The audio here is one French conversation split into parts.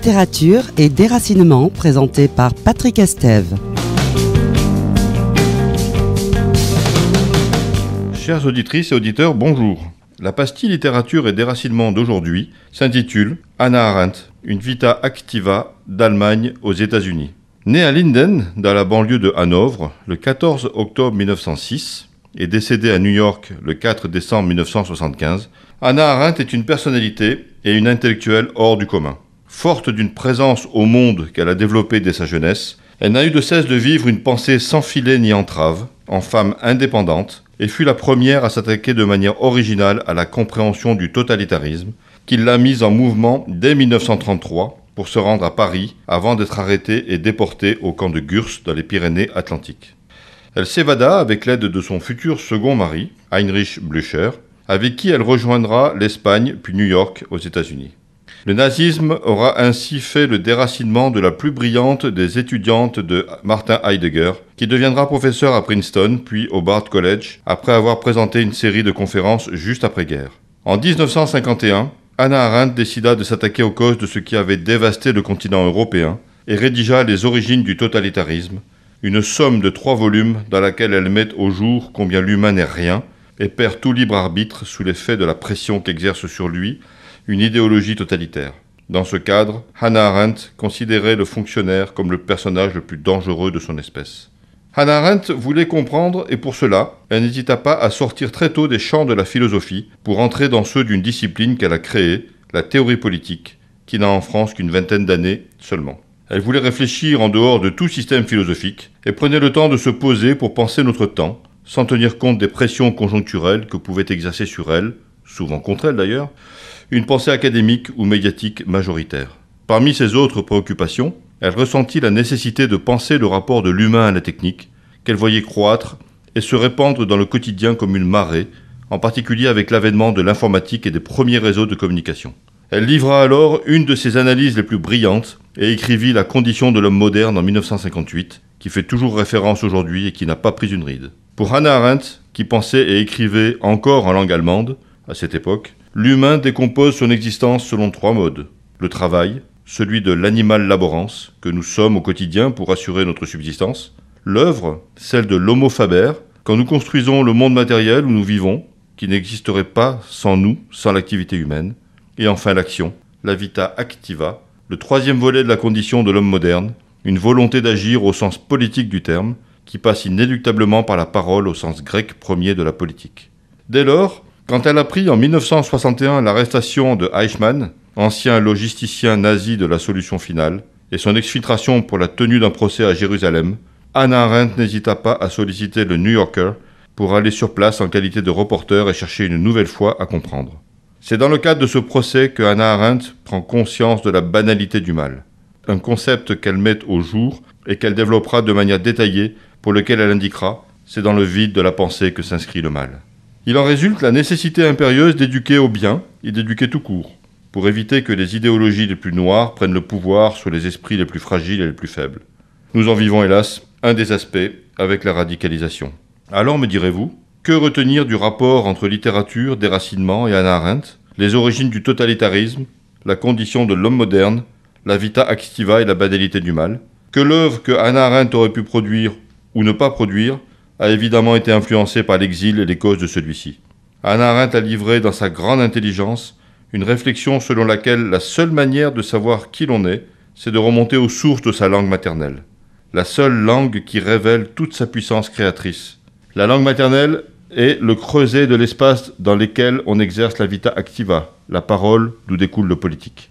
littérature et déracinement présenté par Patrick Estève. Chères auditrices et auditeurs, bonjour. La pastille littérature et déracinement d'aujourd'hui s'intitule Anna Arendt, une vita activa d'Allemagne aux États-Unis. Née à Linden, dans la banlieue de Hanovre, le 14 octobre 1906, et décédée à New York le 4 décembre 1975, Anna Arendt est une personnalité et une intellectuelle hors du commun. Forte d'une présence au monde qu'elle a développée dès sa jeunesse, elle n'a eu de cesse de vivre une pensée sans filet ni entrave, en femme indépendante, et fut la première à s'attaquer de manière originale à la compréhension du totalitarisme, qui l'a mise en mouvement dès 1933 pour se rendre à Paris avant d'être arrêtée et déportée au camp de Gurs dans les Pyrénées-Atlantiques. Elle s'évada avec l'aide de son futur second mari, Heinrich Blücher, avec qui elle rejoindra l'Espagne puis New York aux États-Unis. Le nazisme aura ainsi fait le déracinement de la plus brillante des étudiantes de Martin Heidegger, qui deviendra professeur à Princeton puis au Bard College après avoir présenté une série de conférences juste après-guerre. En 1951, Anna Arendt décida de s'attaquer aux causes de ce qui avait dévasté le continent européen et rédigea Les origines du totalitarisme, une somme de trois volumes dans laquelle elle met au jour combien l'humain n'est rien et perd tout libre arbitre sous l'effet de la pression qu'exerce sur lui une idéologie totalitaire. Dans ce cadre, Hannah Arendt considérait le fonctionnaire comme le personnage le plus dangereux de son espèce. Hannah Arendt voulait comprendre et pour cela, elle n'hésita pas à sortir très tôt des champs de la philosophie pour entrer dans ceux d'une discipline qu'elle a créée, la théorie politique, qui n'a en France qu'une vingtaine d'années seulement. Elle voulait réfléchir en dehors de tout système philosophique et prenait le temps de se poser pour penser notre temps, sans tenir compte des pressions conjoncturelles que pouvait exercer sur elle souvent contre elle d'ailleurs, une pensée académique ou médiatique majoritaire. Parmi ses autres préoccupations, elle ressentit la nécessité de penser le rapport de l'humain à la technique, qu'elle voyait croître et se répandre dans le quotidien comme une marée, en particulier avec l'avènement de l'informatique et des premiers réseaux de communication. Elle livra alors une de ses analyses les plus brillantes et écrivit La condition de l'homme moderne en 1958, qui fait toujours référence aujourd'hui et qui n'a pas pris une ride. Pour Hannah Arendt, qui pensait et écrivait encore en langue allemande, à cette époque, l'humain décompose son existence selon trois modes. Le travail, celui de l'animal laborance, que nous sommes au quotidien pour assurer notre subsistance. L'œuvre, celle de l'homo faber, quand nous construisons le monde matériel où nous vivons, qui n'existerait pas sans nous, sans l'activité humaine. Et enfin l'action, la vita activa, le troisième volet de la condition de l'homme moderne, une volonté d'agir au sens politique du terme, qui passe inéluctablement par la parole au sens grec premier de la politique. Dès lors, quand elle apprit en 1961 l'arrestation de Eichmann, ancien logisticien nazi de la solution finale, et son exfiltration pour la tenue d'un procès à Jérusalem, Anna Arendt n'hésita pas à solliciter le New Yorker pour aller sur place en qualité de reporter et chercher une nouvelle fois à comprendre. C'est dans le cadre de ce procès que Anna Arendt prend conscience de la banalité du mal, un concept qu'elle met au jour et qu'elle développera de manière détaillée, pour lequel elle indiquera c'est dans le vide de la pensée que s'inscrit le mal. Il en résulte la nécessité impérieuse d'éduquer au bien et d'éduquer tout court, pour éviter que les idéologies les plus noires prennent le pouvoir sur les esprits les plus fragiles et les plus faibles. Nous en vivons hélas un des aspects avec la radicalisation. Alors me direz-vous, que retenir du rapport entre littérature, déracinement et Hannah Arendt, les origines du totalitarisme, la condition de l'homme moderne, la vita activa et la banalité du mal, que l'œuvre que Hannah Arendt aurait pu produire ou ne pas produire a évidemment été influencé par l'exil et les causes de celui-ci. Hannah Arendt a livré dans sa grande intelligence une réflexion selon laquelle la seule manière de savoir qui l'on est, c'est de remonter aux sources de sa langue maternelle, la seule langue qui révèle toute sa puissance créatrice. La langue maternelle est le creuset de l'espace dans lequel on exerce la vita activa, la parole d'où découle le politique.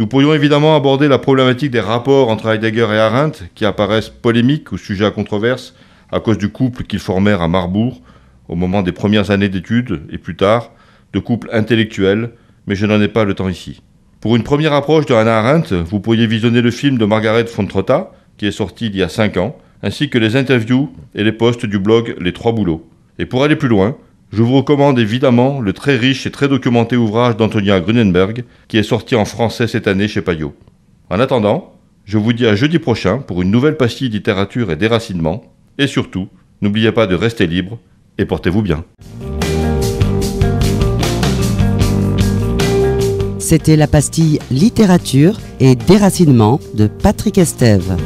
Nous pourrions évidemment aborder la problématique des rapports entre Heidegger et Arendt, qui apparaissent polémiques ou sujets à controverse, à cause du couple qu'ils formèrent à Marbourg au moment des premières années d'études et plus tard, de couple intellectuel, mais je n'en ai pas le temps ici. Pour une première approche de Hannah Arendt, vous pourriez visionner le film de Margaret Trotta, qui est sorti il y a 5 ans, ainsi que les interviews et les posts du blog Les Trois Boulots. Et pour aller plus loin, je vous recommande évidemment le très riche et très documenté ouvrage d'Antonia Grunenberg, qui est sorti en français cette année chez Payot. En attendant, je vous dis à jeudi prochain pour une nouvelle pastille littérature et déracinement, et surtout, n'oubliez pas de rester libre et portez-vous bien. C'était la pastille littérature et déracinement de Patrick Estève.